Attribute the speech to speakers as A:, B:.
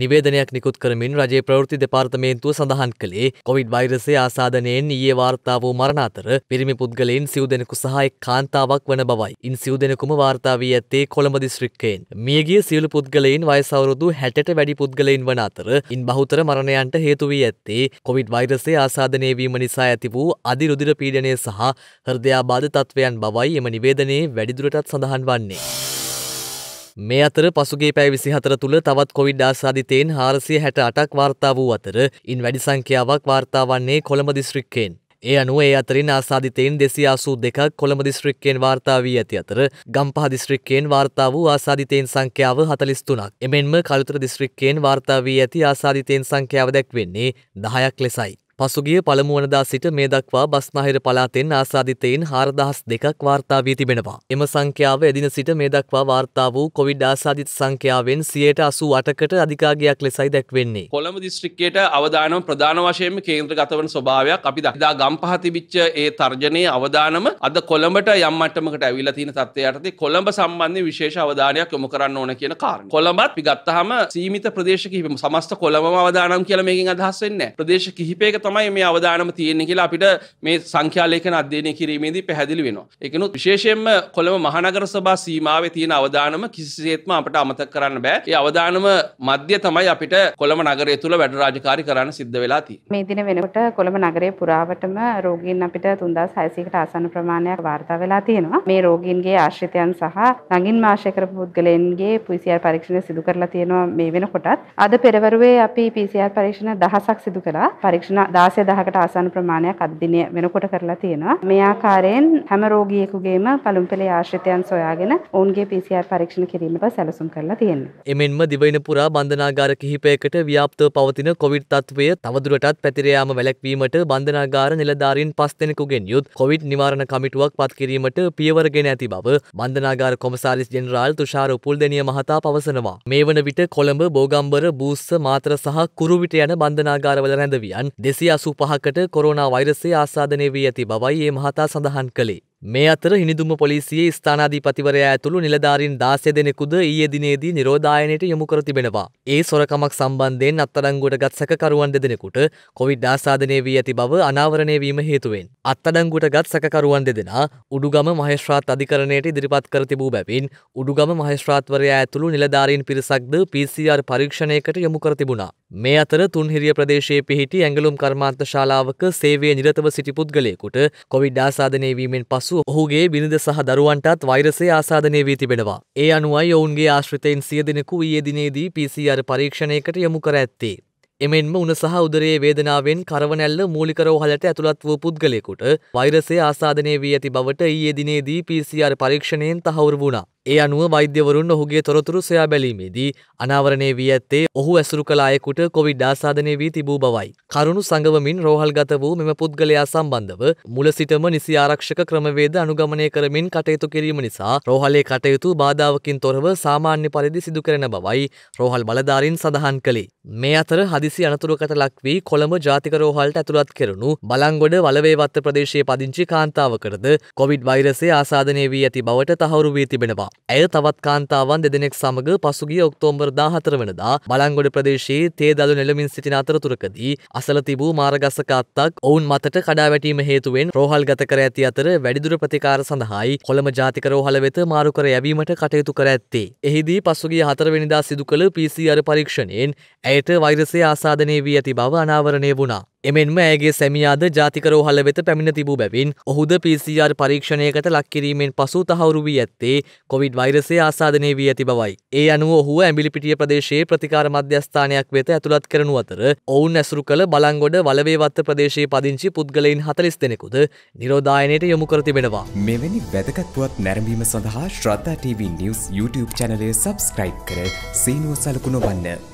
A: නිවේදනයක් නිකුත් කරමින් රජයේ ප්‍රවෘති දෙපාර්තමේන්තුව සඳහන් කළේ කොවිඩ් වෛරසය ආසාධනයෙන් ඊයේ වාර්තා වූ මරණ අතර පිරිමි පුද්ගලයින් සිව් දෙනෙකු සහ එක් කාන්තාවක් වන බවයි. ඉන් සිව් දෙනෙකුම වාර්තා වී ඇත්තේ කොළඹ දිස්ත්‍රික්කයෙන්. මියගිය සියලු පුද්ගලයින් වයස අවුරුදු 60ට වැඩි පුද්ගලයින් වන අතර ඉන් බහුතර මරණයන්ට හේතු වී ඇත්තේ කොවිඩ් වෛරසය ආසාධනය වීම නිසා ඇති වූ අධිරුධිර පීඩනය සහ හෘදයාබාධ තත්ත්වයන් බවයි එම නිවේදනයේ වැඩිදුරටත් සඳහන් වන්නේ. මේ අතර පසුගේ පැෑ විසිහතර තුළ තවත් කොවිඩ් ආසාධිතයෙන් හාරසිය හැට අටක් වාර්තා වූ අතර ඉන් වැඩි සංඛ්‍යාවක් වාර්තාවන්නේ කොළඹ දිස්ත්‍රික්කයෙන්. ඒ අනුව ඒ අතරින් ආසාධිතයෙන් දෙසි අසූ දෙකක් කොළඹ දිස්ත්‍රික්කයෙන් වාර්තා වී ඇති අතර ගම්පහ දිස්ත්‍රික්කයෙන් වාර්තා වූ ආසාධිතයෙන් සංඛ්‍යාව හතලිස්තුනක් එමෙන්ම කළුතර දිස්ත්‍රික්කයෙන් වාර්තා වී ඇති ආසාධිතයෙන් සංඛ්‍යාව දැක්වෙන්නේ දහයක් ලෙසයි. පසුගිය පළමුුවනදා සිට මේ දක්වා බස්නාහිර පලාතෙන් ආසාධිතයෙන් හාරදහස් දෙකක් වාර්තා වී තිබෙනවා. එම සංඛ්‍යාව එදින සිට මේ දක්වා වාර්තා වූ කොවිඩ් ආසාධිත සංඛ්‍යාවෙන් සියයට අසු අටකට අධිකාගයක් ලෙසයි දැක්වෙන්නේ.
B: කොළම දිස්ත්‍රික්කයට අවධානම් ප්‍රධාන වශයෙන් කේන්ද්‍ර ගතවන ස්වභාවයක් අපි දක්දා ගම්පහතිබිච්ච ඒ තර්ජනයේ අවධානම අද කොළඹට යම් අටමකට ඇවිල්ලා තියෙන තත්ත්වයටදී කොළඹ සම්බන්ධයෙන් විශේෂ අවධානයක් යොමු කරන්න ඕන කියන කාරණා. කොළඹත් අපි ගත්තාම සීමිත ප්‍රදේශ කිහිපෙම සමස්ත කොළඹම අවධානම් කියලා මේකෙන් අදහස් වෙන්නේ නැහැ. ප්‍රදේශ කිහිපයක තමයි මේ අවධානම තියෙන්නේ කියලා අපිට මේ සංඛ්‍යාලේඛන අධ්‍යයනය කිරීමේදී පැහැදිලි වෙනවා. ඒකනොත් විශේෂයෙන්ම කොළඹ මහනගර සභා සීමාවේ තියෙන අවධානම කිසිසේත්ම අපට අමතක කරන්න බෑ. ඒ අවධානම මැද තමයි අපිට කොළඹ නගරය තුළ වැඩ රාජකාරී කරන්න සිද්ධ වෙලා තියෙන්නේ.
C: මේ දින වෙනකොට කොළඹ නගරයේ පුරාවටම රෝගීන් අපිට 3600කට ආසන්න ප්‍රමාණයක් වාර්තා වෙලා තියෙනවා. මේ රෝගීන්ගේ ආශ්‍රිතයන් සහ ළඟින් මාශය කරපු පුද්ගලයන්ගේ PCR පරීක්ෂණ සිදු කරලා තියෙනවා මේ වෙනකොටත්. අද පෙරවරුවේ අපි PCR පරීක්ෂණ දහසක් සිදු කළා. පරීක්ෂණ 16000කට ආසන්න ප්‍රමාණයක් අද දිනේ වෙනකොට කරලා තියෙනවා. මේ ආකාරයෙන් හැම රෝගියෙකුගේම පළමු පෙළේ ආශ්‍රිතයන් සොයාගෙන ඔවුන්ගේ PCR පරීක්ෂණ කිරීමට සැලසුම් කරලා තියෙනවා.
A: එමෙන්ම දිවයින පුරා බන්ධනාගාර කිහිපයකට ව්‍යාප්තව පවතින කොවිඩ් තත්ත්වය තවදුරටත් පැතිර යාම වැළැක්වීමට බන්ධනාගාර නිලධාරීන් පස් දෙනෙකුගෙන් යුත් කොවිඩ් නිවාරණ කමිටුවක් පත් කිරීමට පියවර ගෙන ඇති බව බන්ධනාගාර කොමසාරිස් ජෙනරාල් තුෂාර උපුල්දෙනිය මහතා පවසනවා. මේ වන විට කොළඹ බෝගම්බර බූස්ස මාතර සහ කුරුවිට යන බන්ධනාගාරවල රැඳවියන් දෙසි සිය අසු පහකට කොරෝනා වෛරසේ ආසාධනය වී ඇති බවයි ඒ මහතා සඳහන් කළේ. මේ අතර හිනිදුම පොලිසියේ ස්ථානාධීපතිවරයා ඇතුළු නිලධාරීන් 16 දෙනෙකුද ඊයේ දිනේදී නිරෝධායනයට යොමු කර තිබෙනවා. ඒ සොරකමක් සම්බන්ධයෙන් අත්අඩංගුවටගත් සැකකරුවන් දෙදෙනෙකුට කොවිඩ් ආසාදනය වී ඇති බව අනාවරණය වීම හේතුවෙන් අත්අඩංගුවටගත් සැකකරුවන් දෙදෙනා උඩුගම මහේස්ත්‍රාත් අධිකරණයට ඉදිරිපත් කර තිබූ බැවින් උඩුගම මහේස්ත්‍රාත්වරයා ඇතුළු නිලධාරීන් පිරිසක්ද PCR පරීක්ෂණයකට යොමු කර තිබුණා. මේ අතර තුන්හිරිය ප්‍රදේශයේ පිහිටි ඇඟලුම් කර්මාන්ත ශාලාවක සේවයේ නිරතව සිටි පුද්ගලයෙකුට කොවිඩ් ආසාදනය වීමෙන් පසු පසු ඔහුගේ බිනිද සහ දරුවන්ටත් වෛරසේ ආසාධනය වී තිබෙනවා. ඒ අනුවයි ඔවුන්ගේ ආශ්‍රිතයෙන් සිය දෙනෙකු ඊයේ දිනේදී PCR පරීක්ෂණයකට යොමු කර ඇත්තේ. එමෙන්ම උන සහ උදරයේ වේදනාවෙන් කරවනැල්ල මූලිකරෝහලට ඇතුළත් වූ පුද්ගලයෙකුට වෛරසේ ආසාධනය වී ඇති බවට ඊයේ දිනේදී PCR පරීක්ෂණයෙන් තහවුරු වුණා. ඒ අනුව වෛද්‍යවරුන් ඔහුගේ තොරතුරු සොයා බැලීමේදී අනාවරණය වී ඇත්තේ ඔහු ඇසුරු කළ අයෙකුට කොවිඩ් ආසාධනය වී තිබූ බවයි. කරුණු සංගවමින් රෝහල්ගත වූ මෙම පුද්ගලයා සම්බන්ධව මුල සිටම නිසි ආරක්ෂක ක්‍රමවේද අනුගමනය කරමින් කටයුතු කිරීම නිසා රෝහලේ කටයුතු බාධාවකින් තොරව සාමාන්‍ය පරිදි සිදු කරන බවයි රෝහල් බලධාරින් සඳහන් කළේ. මේ අතර හදිසි අනතුරකට ලක්වී කොළඹ ජාතික රෝහල්ට ඇතුළත් කෙරුණු බලංගොඩ වලවේවත්ත ප්‍රදේශයේ පදිංචි කාන්තාවකරද කොවිඩ් වෛරසේ ආසාධනය වී ඇති බවට තහවුරු වී තිබෙනවා. ඇය තවත් කාන්තාවන් දෙදෙනෙක් සමඟ පසුගිය ඔක්තෝම්බර් 14 වනදා බලංගොඩ ප්‍රදේශයේ තේදළු නෙළමින් සිටින අතරතුරකදී අසල තිබූ මාර්ගසක අත්තක් ඔවුන් මතට කඩා වැටීම හේතුවෙන් රෝහල් ගත කර ඇති අතර වැඩිදුර ප්‍රතිකාර සඳහායි කොළඹ ජාතික රෝහල වෙත මාරු කර යැවීමට කටයුතු කර ඇත්තේ. එහිදී පසුගිය හතරවෙනිදා සිදු කළ PCR පරීක්ෂණයෙන් ඇයට වෛරසය ආසාධනය වී ඇති බව අනාවරණය වුණා. එමෙන්ම ඇගේ සැමියාද ජාතිකරෝහල වෙත පැමිණ තිබූ බැවින් ඔහුද PCR පරීක්ෂණයකට ලක්කිරීමෙන් පසු තහවුරු වී ඇත්තේ කොවිඩ් වෛරසය ආසාධනය වී ඇති බවයි. ඒ අනුව ඔහුව ඇඹිලිපිටිය ප්‍රදේශයේ ප්‍රතිකාර මධ්‍යස්ථානයක් වෙත ඇතුළත් කරනු අතර ඔවුන් ඇසුරු කළ බලංගොඩ වලවේවත්ත ප්‍රදේශයේ පදිංචි පුද්ගලයින් හතලිස් දෙනෙකුද නිරෝධායනයට යොමු කර තිබෙනවා. මෙවැනි වැදගත්වත් නැරඹීම සඳහා ශ්‍රද්ධා TV නිවස් YouTube චැනලය සබස්ක්‍රයිබ් කර සීනුව සලකුණ වන්න.